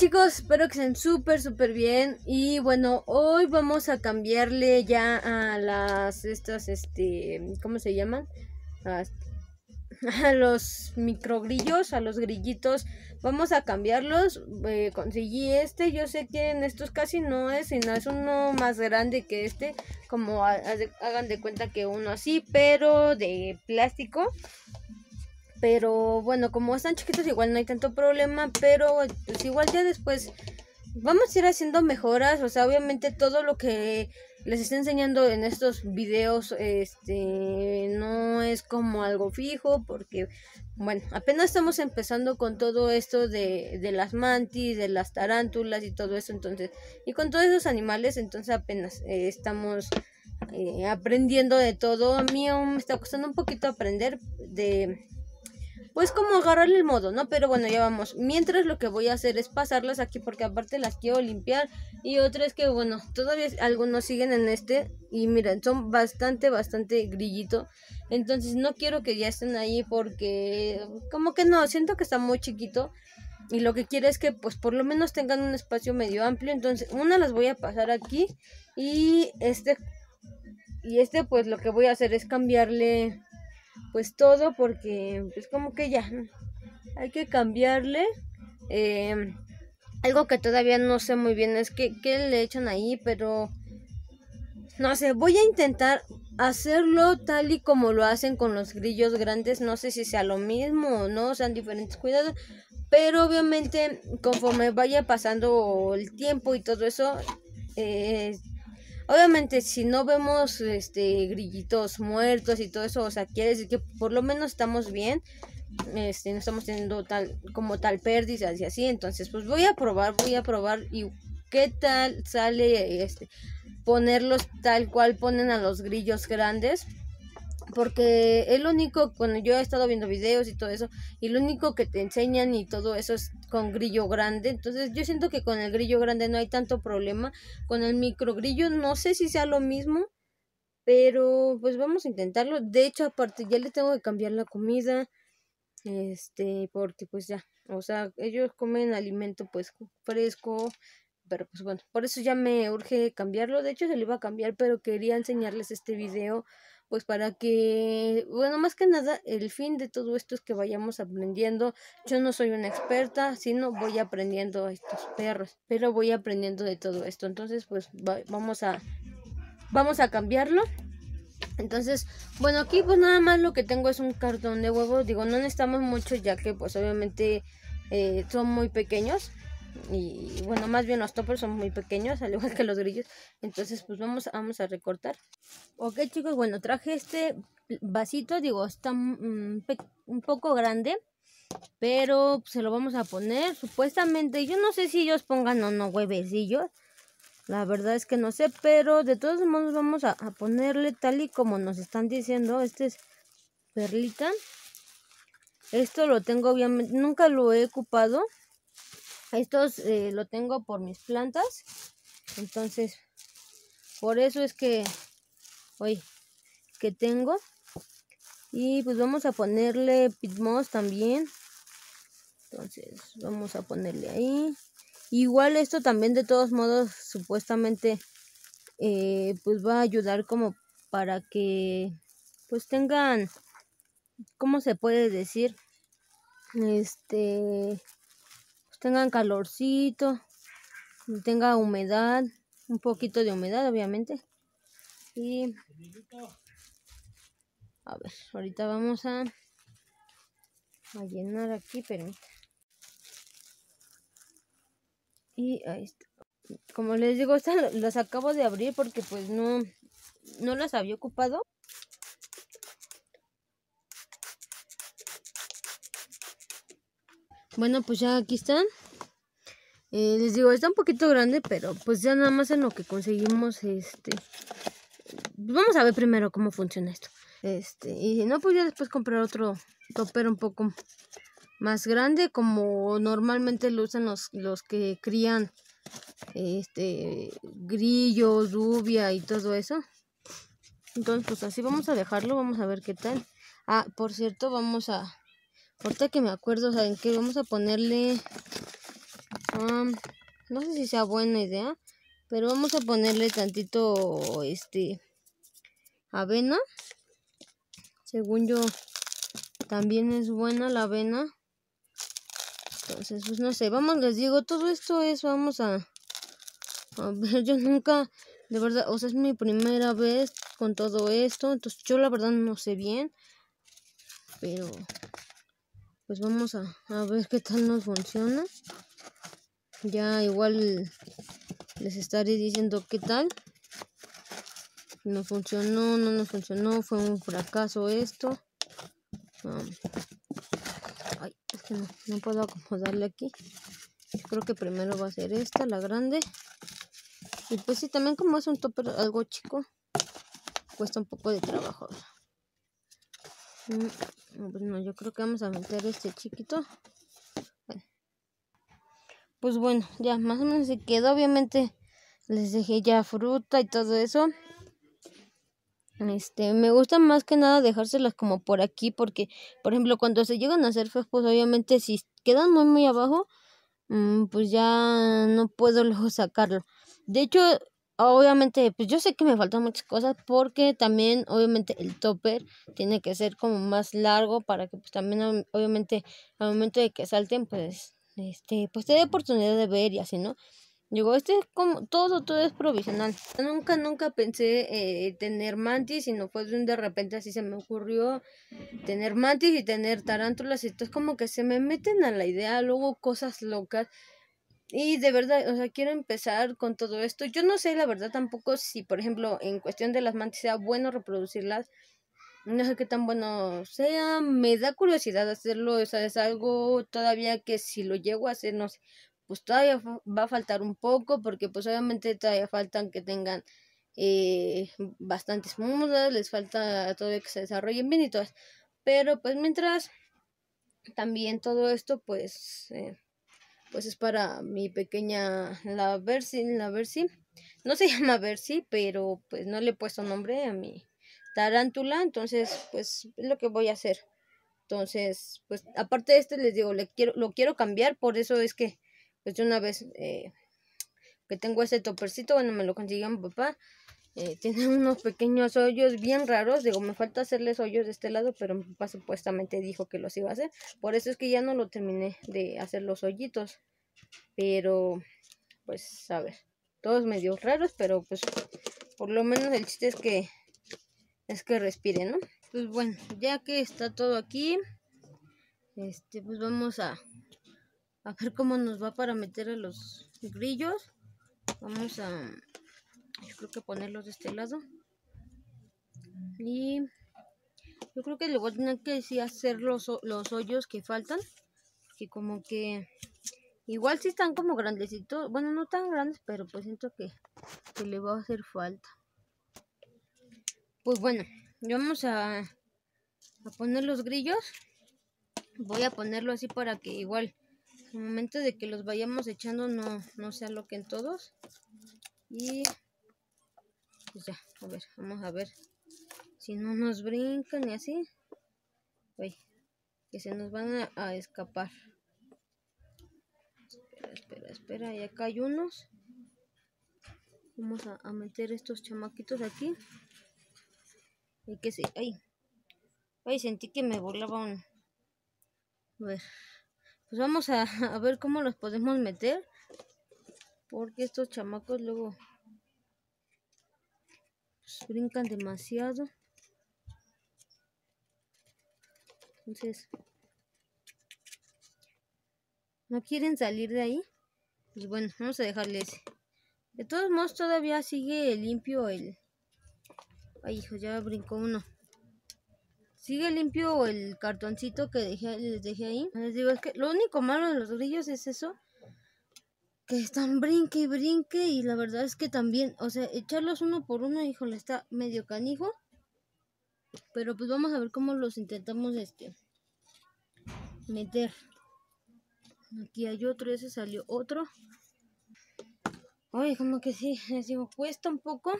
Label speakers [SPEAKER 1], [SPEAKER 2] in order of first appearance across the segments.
[SPEAKER 1] chicos, espero que estén súper, súper bien. Y bueno, hoy vamos a cambiarle ya a las, estas, este, ¿cómo se llaman? A, los microgrillos, a los grillitos. Vamos a cambiarlos. Eh, conseguí este, yo sé que en estos casi no es, sino es uno más grande que este. Como hagan de cuenta que uno así, pero de plástico. Pero bueno, como están chiquitos igual no hay tanto problema, pero pues igual ya después vamos a ir haciendo mejoras, o sea, obviamente todo lo que les está enseñando en estos videos este no es como algo fijo porque bueno apenas estamos empezando con todo esto de, las mantis de las tarántulas y todo eso entonces y con todos esos animales entonces apenas eh, estamos eh, aprendiendo de todo a mí aún me está costando un poquito aprender de pues como agarrarle el modo, ¿no? Pero bueno, ya vamos. Mientras lo que voy a hacer es pasarlas aquí porque aparte las quiero limpiar. Y otra es que, bueno, todavía algunos siguen en este. Y miren, son bastante, bastante grillito. Entonces no quiero que ya estén ahí porque como que no, siento que está muy chiquito. Y lo que quiero es que pues por lo menos tengan un espacio medio amplio. Entonces una las voy a pasar aquí. Y este... Y este pues lo que voy a hacer es cambiarle pues todo porque Es pues, como que ya hay que cambiarle. Em, algo que todavía no sé muy bien es que qué le echan ahí, pero no sé, voy a intentar hacerlo tal y como lo hacen con los grillos grandes, no sé si sea lo mismo o no, sean diferentes cuidados, pero obviamente conforme vaya pasando el tiempo y todo eso, eh, Obviamente, si no vemos este grillitos muertos y todo eso, o sea, quiere decir que por lo menos estamos bien. Este, no estamos teniendo tal como tal pérdidas y así. Entonces, pues voy a probar, voy a probar y qué tal sale este ponerlos tal cual ponen a los grillos grandes porque el único, bueno, yo he estado viendo videos y todo eso, y lo único que te enseñan y todo eso es con grillo grande. Entonces yo siento que con el grillo grande no hay tanto problema. Con el micro no sé si sea lo mismo, pero pues vamos a intentarlo. De hecho, aparte ya le tengo que cambiar la comida, este, porque pues ya, o sea, ellos comen alimento pues fresco, pero pues bueno, por eso ya me urge cambiarlo. De hecho, se lo iba a cambiar, pero quería enseñarles este video pues para que, bueno, más que nada, el fin de todo esto es que vayamos aprendiendo. Yo no soy una experta, sino voy aprendiendo a estos perros, pero voy aprendiendo de todo esto. Entonces, pues vamos a, vamos a cambiarlo. Entonces, bueno, aquí pues nada más lo que tengo es un cartón de huevos. Digo, no necesitamos mucho ya que pues obviamente eh, son muy pequeños y, bueno, más bien los toppers son muy pequeños, al igual que los grillos. Entonces, pues vamos, vamos a recortar. Ok, chicos, bueno, traje este vasito, digo, está un, poco grande, pero se lo vamos a poner. Supuestamente, yo no sé si ellos pongan o no huevecillos. La verdad es que no sé, pero de todos modos vamos a ponerle tal y como nos están diciendo. Este es perlita. Esto lo tengo obviamente, nunca lo he ocupado. Estos eh, lo tengo por mis plantas. Entonces, por eso es que hoy que tengo. Y pues vamos a ponerle pitmos también. Entonces, vamos a ponerle ahí. Igual esto también de todos modos supuestamente eh, pues va a ayudar como para que pues tengan, ¿cómo se puede decir? Este, tengan calorcito, tenga humedad, un poquito de humedad obviamente. Y a ver, ahorita vamos a, a llenar aquí, pero... Y ahí Como les digo, estas las acabo de abrir porque pues no, no las había ocupado. Bueno, pues ya aquí están. Eh, les digo, está un poquito grande, pero pues ya nada más en lo que conseguimos, este... Vamos a ver primero cómo funciona esto. Este, y si no, pues ya después comprar otro topper un poco más grande, como normalmente lo usan los, los que crían este grillos, lluvia y todo eso. Entonces, pues así vamos a dejarlo, vamos a ver qué tal. Ah, por cierto, vamos a Ahorita que me acuerdo, ¿saben qué? Vamos a ponerle... no sé si sea buena idea, pero vamos a ponerle tantito, este, avena. Según yo, también es buena la avena. Entonces, pues no sé, vamos, les digo, todo esto es, vamos a, a ver, yo nunca, de verdad, o sea, es mi primera vez con todo esto, entonces yo la verdad no sé bien, pero pues vamos a, ver qué tal nos funciona. Ya igual les estaré diciendo qué tal. No funcionó, no nos funcionó, fue un fracaso esto. Ah. ay, es que no, puedo acomodarle aquí. creo que primero va a ser esta, la grande. Y pues sí, también como es un topper algo chico, cuesta un poco de trabajo. Mm. Pues, yo creo que vamos a meter este chiquito. Pues bueno, ya más o menos se quedó. Obviamente les dejé ya fruta y todo eso. Este, me gusta más que nada dejárselas como por aquí porque, por ejemplo, cuando se llegan a hacer feos, pues obviamente si quedan muy muy abajo, mm, pues ya no puedo luego sacarlo. De hecho, obviamente, pues yo sé que me faltan muchas cosas porque también, obviamente, el topper tiene que ser como más largo para que, pues también, obviamente, al momento de que salten, pues, este, pues te dé oportunidad de ver y así, ¿no? Digo, este es como, todo, todo es provisional. Nunca, nunca pensé eh, tener mantis, y no fue de repente así se me ocurrió tener mantis y tener tarántulas. Y esto es como que se me meten a la idea luego cosas locas y de verdad, o sea, quiero empezar con todo esto. Yo no sé, la verdad, tampoco si, por ejemplo, en cuestión de las mantis sea bueno reproducirlas. No sé qué tan bueno sea. Me da curiosidad hacerlo. O sea, es algo todavía que si lo llego a hacer, no sé. Pues todavía va a faltar un poco porque pues obviamente todavía faltan que tengan eh, bastantes mudas. Les falta todavía que se desarrollen bien y todas. Pero pues mientras también todo esto pues... Eh, pues es para mi pequeña la Versi, la Versi. No se llama Versi, pero pues no le he puesto nombre a mi tarántula, entonces pues es lo que voy a hacer. Entonces, pues aparte de este les digo, le quiero lo quiero cambiar, por eso es que pues de una vez eh, que tengo este topercito, bueno, me lo consiguió mi papá. Eh, tiene unos pequeños hoyos bien raros. Digo, me falta hacerles hoyos de este lado, pero mi papá supuestamente dijo que los iba a hacer. Por eso es que ya no lo terminé de hacer los hoyitos. Pero, pues, a ver. Todos medio raros, pero pues, por lo menos el chiste es que, es que respire, ¿no? Pues bueno, ya que está todo aquí, este, pues vamos a, a ver cómo nos va para meter a los grillos. Vamos a yo creo que ponerlos de este lado y yo creo que le voy a tener que hacer los, hoyos que faltan que como que igual si sí están como grandecitos bueno no tan grandes pero pues siento que, que le va a hacer falta pues bueno vamos a, a poner los grillos voy a ponerlo así para que igual En el momento de que los vayamos echando no, no sea lo todos y pues ya, a ver, vamos a ver si no nos brincan y así. que se nos van a, escapar. Espera, espera, espera, y acá hay unos. Vamos a, meter estos chamaquitos aquí. Y que se... Ay, ay, sentí que me volaba A ver, pues vamos a, a ver cómo los podemos meter. Porque estos chamacos luego brincan demasiado. Entonces, ¿no quieren salir de ahí? Pues bueno, vamos a dejarles. De todos modos, todavía sigue limpio el... Ay, hijo, ya brincó uno. Sigue limpio el cartoncito que les dejé ahí. Les digo, es que lo único malo de los grillos es eso, que están brinque y brinque y la verdad es que también, o sea, echarlos uno por uno, híjole, está medio canijo. Pero pues vamos a ver cómo los intentamos este meter. Aquí hay otro, ese salió otro. Oye, como que sí, cuesta un poco.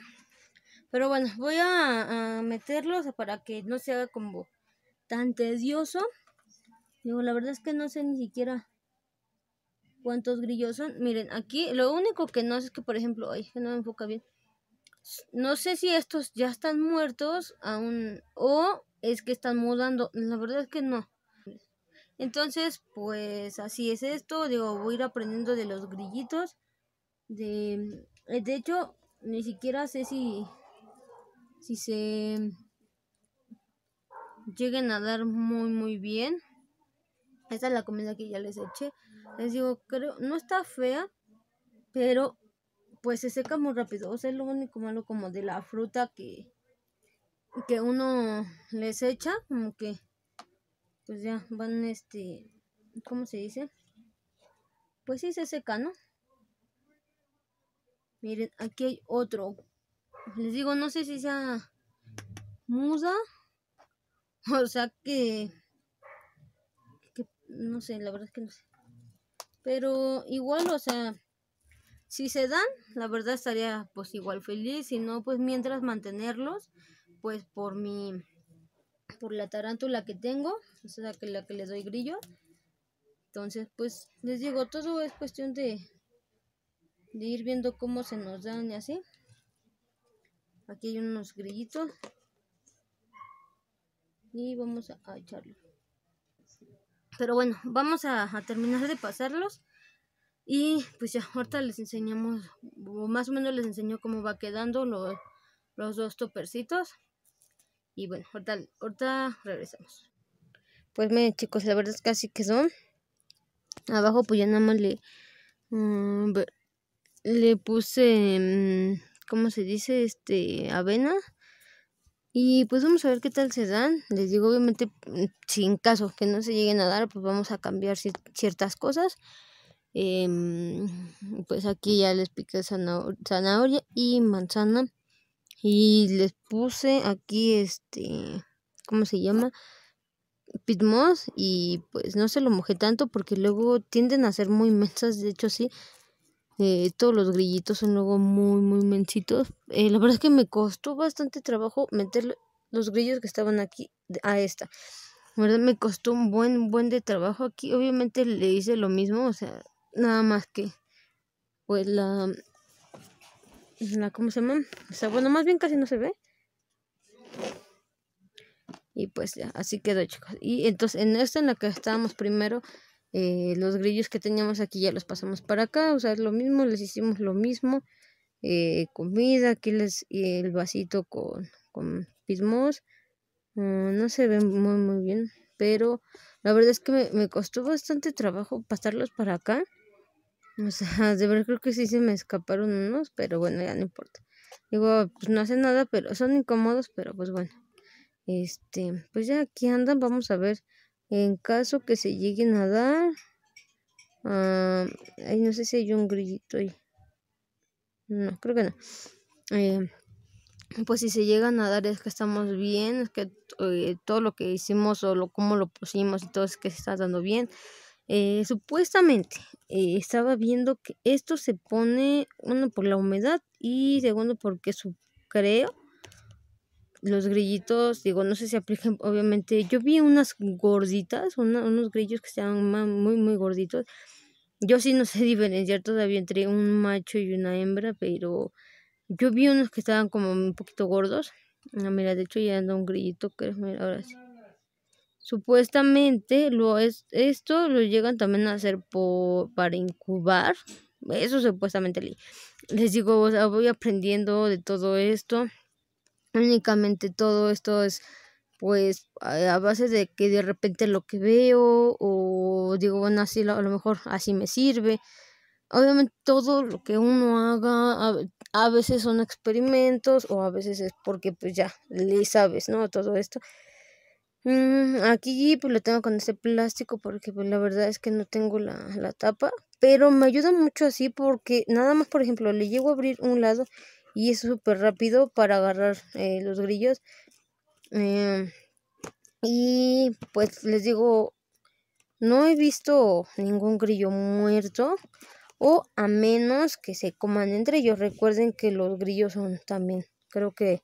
[SPEAKER 1] Pero bueno, voy a, a, meterlos para que no se haga como tan tedioso. Digo, la verdad es que no sé ni siquiera cuántos grillos son. Miren, aquí lo único que no sé es que, por ejemplo, ay, que no me enfoca bien. No sé si estos ya están muertos aún o es que están mudando. La verdad es que no. Entonces, pues así es esto. Digo, voy a ir aprendiendo de los grillitos. De, eh, de hecho, ni siquiera sé si, si se lleguen a dar muy, muy bien. Esta es la comida que ya les eché. Les digo, creo, no está fea, pero pues se seca muy rápido. O sea, es lo único malo como de la fruta que, que uno les echa, como que pues ya van este, ¿cómo se dice? Pues sí se seca, ¿no? Miren, aquí hay otro. Les digo, no sé si sea Musa O sea que, que no sé, la verdad es que no sé. Pero igual, o sea, si se dan, la verdad estaría pues igual feliz, si no, pues mientras mantenerlos, pues por mi, por la tarántula que tengo, o sea, que la que le doy grillo. Entonces, pues les digo, todo es cuestión de, de ir viendo cómo se nos dan y así. Aquí hay unos grillitos. Y vamos a, a echarlo. Pero bueno, vamos a, terminar de pasarlos. Y pues ya, ahorita les enseñamos, o más o menos les enseño cómo va quedando los, los dos topercitos. Y bueno, ahorita, ahorita regresamos. Pues miren chicos, la verdad es casi que son. Abajo pues ya nada más le, mm, le puse, mm, ¿cómo se dice? Este, avena. Y pues vamos a ver qué tal se dan. Les digo, obviamente, mm, sin caso que no se lleguen a dar, pues vamos a cambiar ciertas cosas. Em, pues aquí ya les piqué zanahoria y manzana. Y les puse aquí este, ¿cómo se llama? pitmoss y pues no se lo mojé tanto porque luego tienden a ser muy mensas De hecho, sí, eh, todos los grillitos son luego muy, muy mensitos. Eh, la verdad es que me costó bastante trabajo meter los grillos que estaban aquí a esta. La verdad me costó un buen, buen de trabajo aquí. Obviamente le hice lo mismo, o sea, nada más que, pues la, la, ¿cómo se llama? O sea, bueno, más bien casi no se ve. Y pues ya, así quedó chicos. Y entonces en esta en la que estábamos primero, eh, los grillos que teníamos aquí ya los pasamos para acá, o sea, es lo mismo, les hicimos lo mismo. Eh, comida, aquí les el vasito con, con pismos. Mm, no se ven muy, muy bien, pero la verdad es que me, costó bastante trabajo pasarlos para acá. O sea, de verdad creo que sí se me escaparon unos, pero bueno, ya no importa. Digo, pues no hacen nada, pero son incómodos, pero pues bueno. Este, pues ya aquí andan, vamos a ver en caso que se lleguen a dar, ah, no sé si hay un grillito ahí. No, creo que no. Eh, pues si se llegan a dar es que estamos bien, es que eh, todo lo que hicimos o lo, cómo lo pusimos y todo es que se está dando bien. Eh, supuestamente estaba viendo que esto se pone, uno por la humedad y segundo porque su, creo los grillitos, digo, no sé si apliquen obviamente, yo vi unas gorditas, unos grillos que estaban muy, muy gorditos. Yo sí no sé diferenciar todavía entre un macho y una hembra, pero yo vi unos que estaban como un poquito gordos. Ah, mira, de hecho ya anda un grillito, creo, ahora Supuestamente lo es, esto lo llegan también a hacer para incubar. Eso supuestamente les digo, voy aprendiendo de todo esto Únicamente todo esto es pues eh, a base de que de repente lo que veo o digo, bueno, así a lo mejor así me sirve. Obviamente todo lo que uno haga a, veces son experimentos o a veces es porque pues ya le sabes, ¿no? Todo esto. Mm, aquí pues lo tengo con este plástico porque pues la verdad es que no tengo la, la tapa. Pero me ayuda mucho así porque nada más, por ejemplo, le llego a abrir un lado y es súper rápido para agarrar eh, los grillos. Em, y pues les digo, no he visto ningún grillo muerto o a menos que se coman entre ellos. Recuerden que los grillos son también, creo que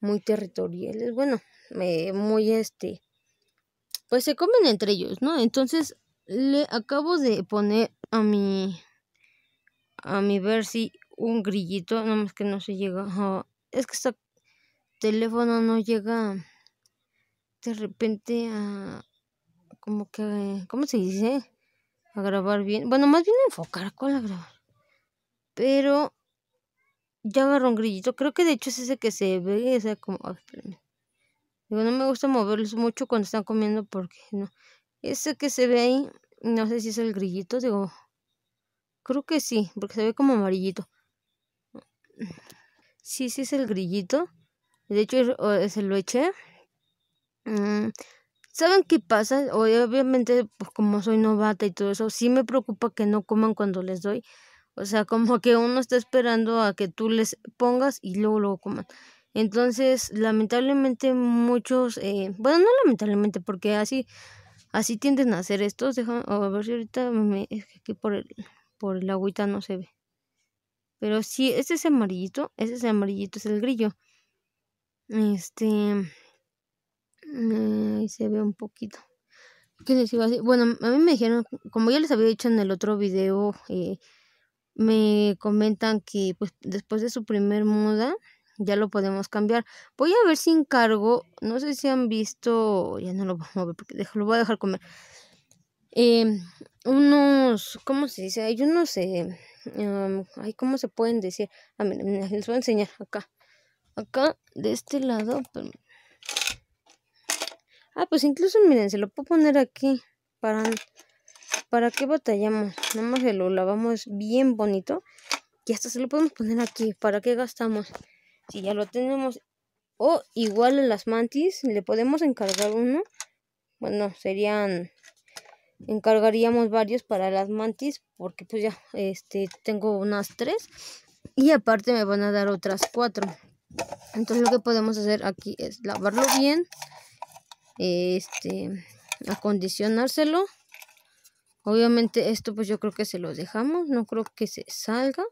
[SPEAKER 1] muy territoriales, bueno, eh, muy este, pues se comen entre ellos, ¿no? Entonces le acabo de poner a mi a mi Versi un grillito, nada más que no se llega. es que este teléfono no llega de repente a como que ¿cómo se dice? a grabar bien. Bueno, más bien enfocar cuál a grabar. Pero ya agarró un grillito. Creo que de hecho es ese que se ve, o sea, como Digo, no me gusta moverlos mucho cuando están comiendo porque no. Ese que se ve ahí, no sé si es el grillito, digo, creo que sí, porque se ve como amarillito. Sí, sí es el grillito. De hecho, se lo eché. Mm, ¿Saben qué pasa? Eh, obviamente, pues como soy novata y todo eso, sí me preocupa que no coman cuando les doy. O sea, como que uno está esperando a que tú les pongas y luego luego coman. Entonces, lamentablemente muchos, eh, bueno, no lamentablemente, porque así, así tienden a hacer estos. a ver si ahorita es que aquí por el, por el agüita no se ve. Pero sí, este es amarillito, ese es amarillito, es el grillo. Este... Mm, ahí se ve un poquito. ¿Qué les iba a Bueno, a mí me dijeron, como ya les había dicho en el otro video, eh, me comentan que pues después de su primer muda ya lo podemos cambiar. Voy a ver si encargo, no sé si han visto, ya no lo vamos a ver porque lo voy a dejar comer. Em, unos, ¿cómo se dice? Hay unos sé ay, ¿cómo se pueden decir? A ver, les voy a enseñar acá. Acá, de este lado. Ah, pues incluso miren, se lo puedo poner aquí. Para, para qué batallamos. Nada más se lo lavamos bien bonito. Y hasta se lo podemos poner aquí. ¿Para qué gastamos? Si ya lo tenemos. O igual a las mantis, le podemos encargar uno. Bueno, serían encargaríamos varios para las mantis porque pues ya este tengo unas tres y aparte me van a dar otras cuatro entonces lo que podemos hacer aquí es lavarlo bien este acondicionárselo obviamente esto pues yo creo que se lo dejamos no creo que se salga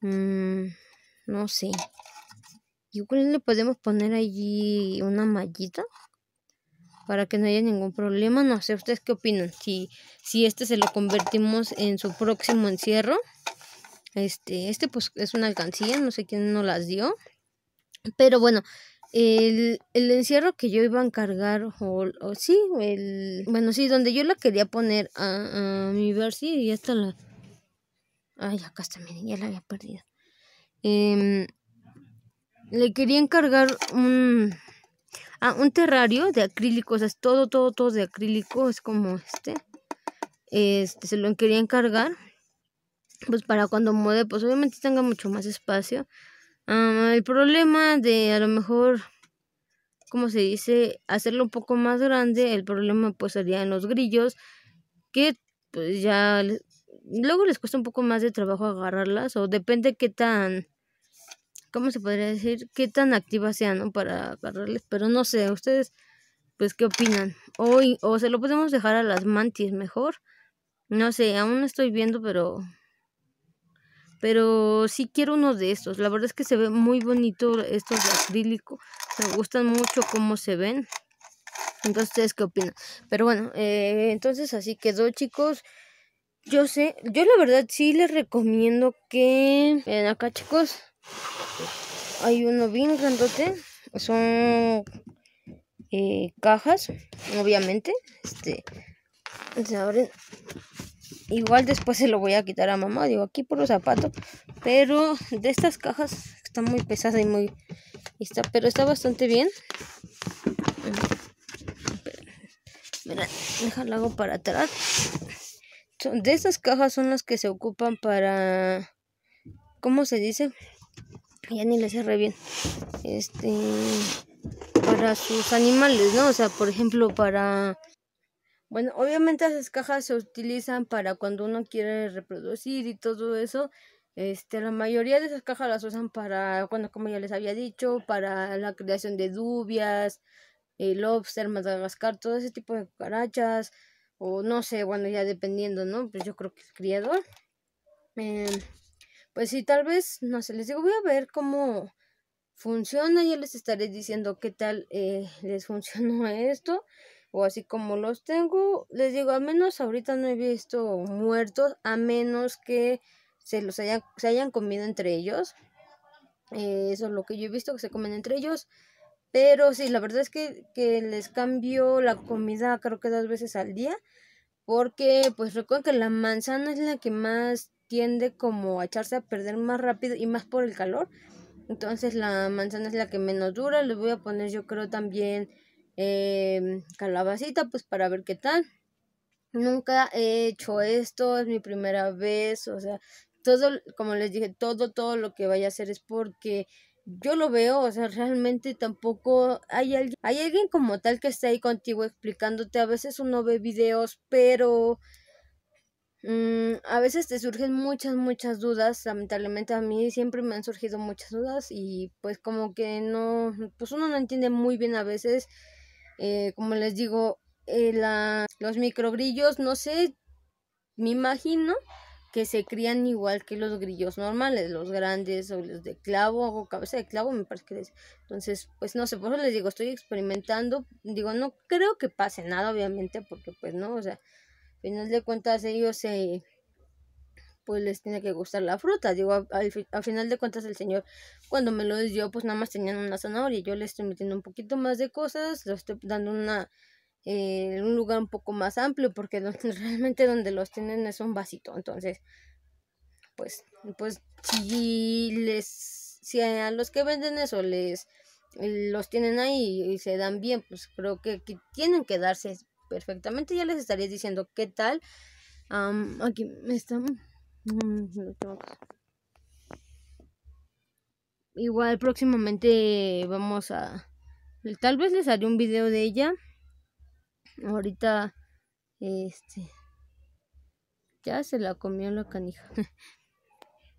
[SPEAKER 1] mm, no sé que le podemos poner allí una mallita para que no haya ningún problema. No sé ustedes qué opinan. Si, si este se lo convertimos en su próximo encierro. Este, este pues es una alcancía, no sé quién no las dio. Pero bueno, el, encierro que yo iba a encargar, o, sí, el, bueno, sí, donde yo la quería poner a, a mi Versi y esta la... Ay, acá está, miren, ya la había perdido. Em, le quería encargar un, Ah, un terrario de acrílico, o sea, es todo, todo, todo de acrílico, es como este. Este, se lo quería encargar. Pues para cuando mueve, pues obviamente tenga mucho más espacio. Ah, el problema de a lo mejor, como se dice, hacerlo un poco más grande, el problema pues sería en los grillos, que pues ya luego les cuesta un poco más de trabajo agarrarlas o depende qué tan ¿cómo se podría decir? Qué tan activa sea, ¿no? Para agarrarles, pero no sé, ustedes, pues, ¿qué opinan? O, o se lo podemos dejar a las mantis mejor. No sé, aún no estoy viendo, pero... Pero sí quiero uno de estos. La verdad es que se ve muy bonito estos de acrílico. Me gustan mucho cómo se ven. Entonces, ¿ustedes qué opinan? Pero bueno, eh, entonces así quedó, chicos. Yo sé, yo la verdad sí les recomiendo que... Ven acá, chicos. Hay uno bien grandote. Son eh, cajas, obviamente. Este, abren. Igual después se lo voy a quitar a mamá. Digo, aquí por los zapatos. Pero de estas cajas está muy pesada y muy... Está, pero está bastante bien. Mira, para atrás. Son, de estas cajas son las que se ocupan para... ¿Cómo se dice? ya ni le cerré bien, este, para sus animales, ¿no? O sea, por ejemplo, para... Bueno, obviamente esas cajas se utilizan para cuando uno quiere reproducir y todo eso. Este, la mayoría de esas cajas las usan para, bueno, como ya les había dicho, para la creación de dubias, el eh, lobster, Madagascar, todo ese tipo de cucarachas, o no sé, bueno, ya dependiendo, ¿no? Pues yo creo que es criador. Em, pues sí, tal vez, no sé, les digo, voy a ver cómo funciona, ya les estaré diciendo qué tal eh, les funcionó esto, o así como los tengo, les digo, al menos ahorita no he visto muertos, a menos que se los hayan, se hayan comido entre ellos, eh, eso es lo que yo he visto, que se comen entre ellos, pero sí, la verdad es que, que les cambio la comida creo que dos veces al día, porque pues recuerden que la manzana es la que más tiende como a echarse a perder más rápido y más por el calor. Entonces la manzana es la que menos dura. Les voy a poner yo creo también em, calabacita pues para ver qué tal. Nunca he hecho esto, es mi primera vez. O sea, todo, como les dije, todo, todo lo que vaya a hacer es porque yo lo veo, o sea, realmente tampoco hay alguien, hay alguien como tal que esté ahí contigo explicándote. A veces uno ve videos, pero Mm, a veces te surgen muchas, muchas dudas. Lamentablemente a mí siempre me han surgido muchas dudas y pues como que no, pues uno no entiende muy bien a veces. Eh, como les digo, eh, la, los microgrillos, no sé, me imagino que se crían igual que los grillos normales, los grandes o los de clavo o cabeza de clavo, me parece que es. Entonces, pues no sé, por eso les digo, estoy experimentando. Digo, no creo que pase nada, obviamente, porque pues no, o sea, final de cuentas ellos eh, pues les tiene que gustar la fruta. Digo, al, final de cuentas el Señor cuando me lo dio pues nada más tenían una zanahoria. Yo le estoy metiendo un poquito más de cosas, le estoy dando una eh, un lugar un poco más amplio porque realmente donde los tienen es un vasito. Entonces, pues, pues si les, si a los que venden eso les los tienen ahí y se dan bien, pues creo que tienen que darse perfectamente. Ya les estaría diciendo qué tal. aquí me están... Mm, Igual próximamente vamos a... Tal vez les haré un video de ella. Ahorita... Este... Ya se la comió la canija.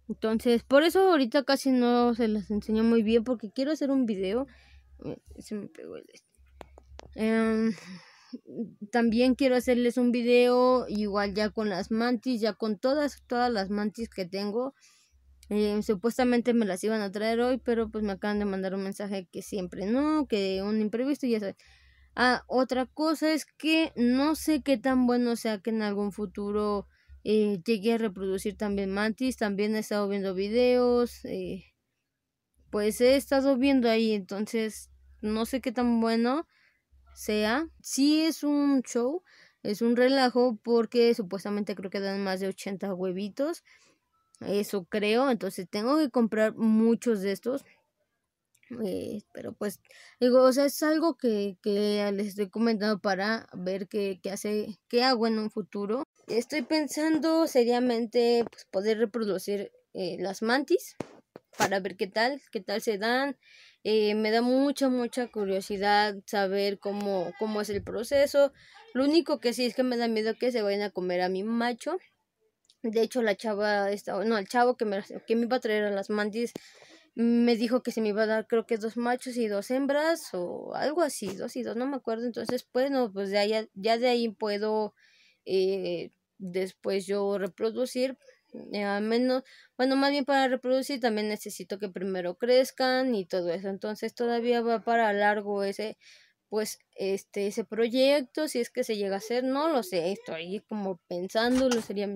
[SPEAKER 1] Entonces, por eso ahorita casi no se las enseño muy bien porque quiero hacer un video. Eh, se me pegó el... Este. Em, también quiero hacerles un video igual ya con las mantis, ya con todas, todas las mantis que tengo. Eh, supuestamente me las iban a traer hoy, pero pues me acaban de mandar un mensaje que siempre no, que un imprevisto y ya sabes. Ah, otra cosa es que no sé qué tan bueno sea que en algún futuro eh, a reproducir también mantis. También he estado viendo videos. Eh, pues he estado viendo ahí, entonces no sé qué tan bueno sea, sí es un show, es un relajo porque supuestamente creo que dan más de 80 huevitos. Eso creo, entonces tengo que comprar muchos de estos. Eh, pero pues, digo, o sea, es algo que, les estoy comentando para ver qué, hace, qué hago en un futuro. Estoy pensando seriamente pues, poder reproducir eh, las mantis, para ver qué tal, qué tal se dan. Eh, me da mucha, mucha curiosidad saber cómo, cómo es el proceso. Lo único que sí es que me da miedo que se vayan a comer a mi macho. De hecho, la chava, no, el chavo que me, que me iba a traer a las mantis me dijo que se me iba a dar creo que dos machos y dos hembras o algo así, dos y dos, no me acuerdo. Entonces, bueno, pues de ya de ahí puedo eh, después yo reproducir eh, menos, bueno, más bien para reproducir también necesito que primero crezcan y todo eso. Entonces todavía va para largo ese, pues, este, ese proyecto, si es que se llega a hacer, no lo sé, estoy como pensándolo sería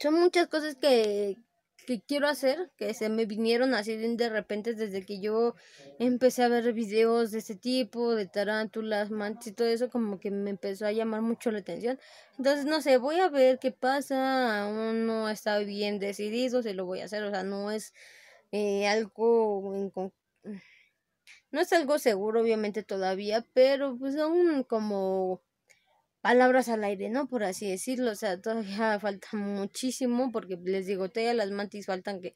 [SPEAKER 1] Son muchas cosas que, que quiero hacer, que se me vinieron así de repente desde que yo empecé a ver videos de este tipo, de tarántulas, mantis y todo eso, como que me empezó a llamar mucho la atención. Entonces, no sé, voy a ver qué pasa, aún no está bien decidido si lo voy a hacer, o sea, no es eh, algo no es algo seguro obviamente todavía, pero pues aún como palabras al aire, ¿no? Por así decirlo, o sea, todavía falta muchísimo porque les digo, todavía las mantis faltan que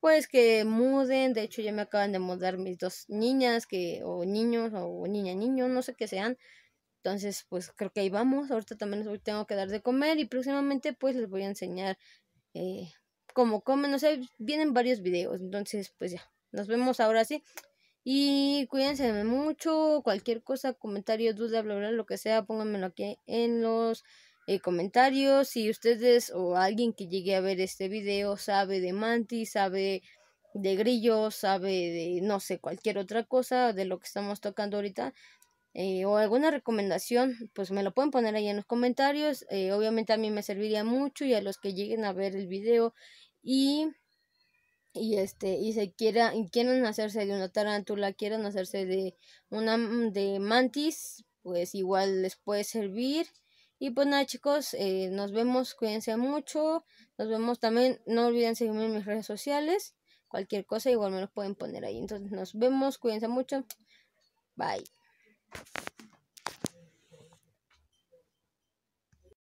[SPEAKER 1] pues que muden, de hecho ya me acaban de mudar mis dos niñas que o niños o niña niño, no sé qué sean. Entonces, pues creo que ahí vamos. Ahorita también tengo que dar de comer y próximamente pues les voy a enseñar eh, cómo comen, o sea, vienen varios videos. Entonces, pues ya, nos vemos ahora sí. Y cuídense mucho. Cualquier cosa, comentario, duda, bla, bla, lo que sea, pónganmelo aquí en los eh, comentarios. Si ustedes o alguien que llegue a ver este video sabe de mantis, sabe de grillos, sabe de no sé, cualquier otra cosa de lo que estamos tocando ahorita. Eh, o alguna recomendación, pues me lo pueden poner ahí en los comentarios. Eh, obviamente a mí me serviría mucho y a los que lleguen a ver el video. Y y este y se quiera quieren hacerse de una tarántula quieren hacerse de una mm, de mantis pues igual les puede servir y pues nada chicos eh, nos vemos cuídense mucho nos vemos también no olviden seguirme en mis redes sociales cualquier cosa igual me lo pueden poner ahí entonces nos vemos cuídense mucho bye